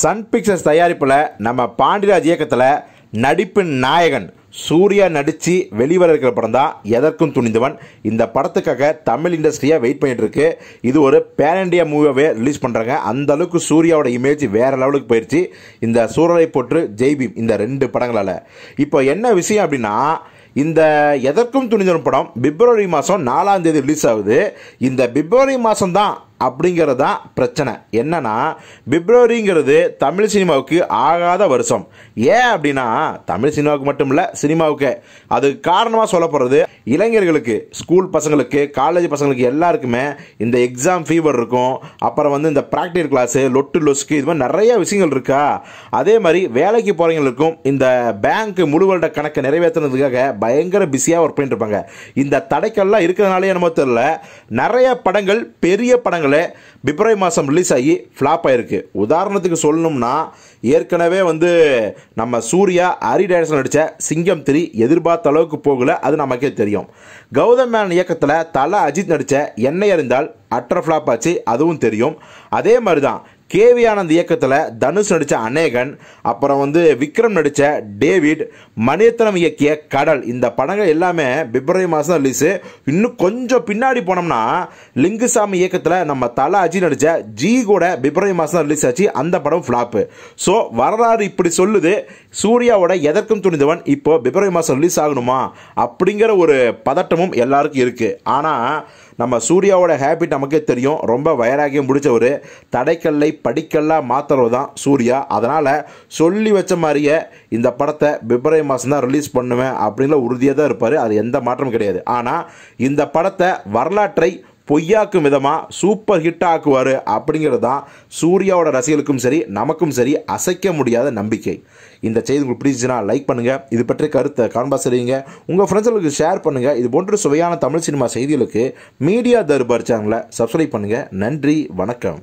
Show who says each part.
Speaker 1: Sun pictures தயாரிப்பில் நம்ம பாண்டிராஜ் இயக்கத்தில் நடிப்பின் நாயகன் சூர்யா நடித்து வெளிவர இருக்கிற படம் தான் எதற்கும் துணிந்தவன் இந்த படத்துக்காக தமிழ் இண்டஸ்ட்ரியாக வெயிட் பண்ணிட்டு இருக்கு இது ஒரு பேன் இண்டியா மூவியாகவே ரிலீஸ் பண்ணுறாங்க அந்த அளவுக்கு சூர்யாவோட இமேஜ் வேறு லெவலுக்கு போயிடுச்சு இந்த சூரலை போற்று ஜெய்பீம் இந்த ரெண்டு படங்களால் இப்போ என்ன விஷயம் அப்படின்னா இந்த எதற்கும் துணிந்தவன் படம் பிப்ரவரி மாதம் நாலாம் தேதி ரிலீஸ் ஆகுது இந்த பிப்ரவரி மாதம் தான் அப்படிங்கிறது தான் பிரச்சனை என்னன்னா பிப்ரவரிங்கிறது தமிழ் சினிமாவுக்கு ஆகாத வருஷம் ஏன் அப்படின்னா தமிழ் சினிமாவுக்கு மட்டும் இல்லை சினிமாவுக்கு அது காரணமாக சொல்ல போகிறது இளைஞர்களுக்கு ஸ்கூல் பசங்களுக்கு காலேஜ் பசங்களுக்கு எல்லாருக்குமே இந்த எக்ஸாம் ஃபீவர் இருக்கும் அப்புறம் வந்து இந்த ப்ராக்டிக்கல் கிளாஸு லொட்டு லொஸ்க்கு இது மாதிரி நிறைய விஷயங்கள் இருக்கா அதே மாதிரி வேலைக்கு போகிறவங்களுக்கும் இந்த பேங்க் முழுவல்ட கணக்கை நிறைவேற்றுனதுக்காக பயங்கர பிஸியாக ஒர்க் பண்ணிட்டு இருப்பாங்க இந்த தடைக்கெல்லாம் இருக்கிறதுனாலே என்னமோ தெரில நிறைய படங்கள் பெரிய படங்களை பிப்ரவரி மாதம் ரிலீஸ் ஆகி ஃப்ளாப் ஆகிருக்கு உதாரணத்துக்கு சொல்லணும்னா ஏற்கனவே வந்து நம்ம சூர்யா ஹரி டேரக்ஷன் நடித்த சிங்கம் திரி எதிர்பார்த்த அளவுக்கு போகலை அது நமக்கே தெரியும் கௌதம் மேன் இயக்கத்தில் தலை அஜித் நடித்த என்னை அறிந்தால் அட்டர் ஃப்ளாப் ஆச்சு அதுவும் தெரியும் அதே மாதிரி தான் கேவி ஆனந்த் இயக்கத்தில் தனுஷ் நடித்த அநேகன் அப்புறம் வந்து விக்ரம் நடித்த டேவிட் மணியத்தனம் இயக்கிய கடல் இந்த படங்கள் எல்லாமே பிப்ரவரி மாதம் ரிலீஸு இன்னும் கொஞ்சம் பின்னாடி போனோம்னா லிங்குசாமி இயக்கத்தில் நம்ம தலா அஜி நடித்த ஜி கூட பிப்ரவரி மாதம் தான் ரிலீஸ் ஆச்சு அந்த படம் ஃப்ளாப்பு ஸோ வரலாறு இப்படி சொல்லுது சூர்யாவோட எதற்கும் துணிந்தவன் இப்போ பிப்ரவரி மாதம் ரிலீஸ் ஆகணுமா அப்படிங்கிற ஒரு பதட்டமும் எல்லாருக்கும் இருக்குது ஆனால் நம்ம சூர்யாவோட ஹேபிட் நமக்கே தெரியும் ரொம்ப வயராகியும் முடிச்சவர் தடைக்கல்லை படிக்கல்லாக மாற்றுறது தான் சூர்யா அதனால் சொல்லி வச்ச மாதிரியே இந்த படத்தை பிப்ரவரி மாதம் தான் ரிலீஸ் பண்ணுவேன் அப்படின்னு உறுதியாக தான் இருப்பார் அது எந்த மாற்றமும் கிடையாது ஆனால் இந்த படத்தை வரலாற்றை பொய்யாக்கும் விதமாக சூப்பர் ஹிட் ஆக்குவார் அப்படிங்கிறது தான் சூர்யாவோட ரசிகளுக்கும் சரி நமக்கும் சரி அசைக்க முடியாத நம்பிக்கை இந்த செய்தி உங்களுக்கு பிடிச்சிச்சுன்னா லைக் பண்ணுங்கள் இது பற்றிய கருத்தை காண்பாஸ் செய்யுங்க உங்கள் ஃப்ரெண்ட்ஸ்களுக்கு ஷேர் பண்ணுங்கள் இது போன்ற சுவையான தமிழ் சினிமா செய்திகளுக்கு மீடியா தர்பார் சேனலை சப்ஸ்கிரைப் பண்ணுங்கள் நன்றி வணக்கம்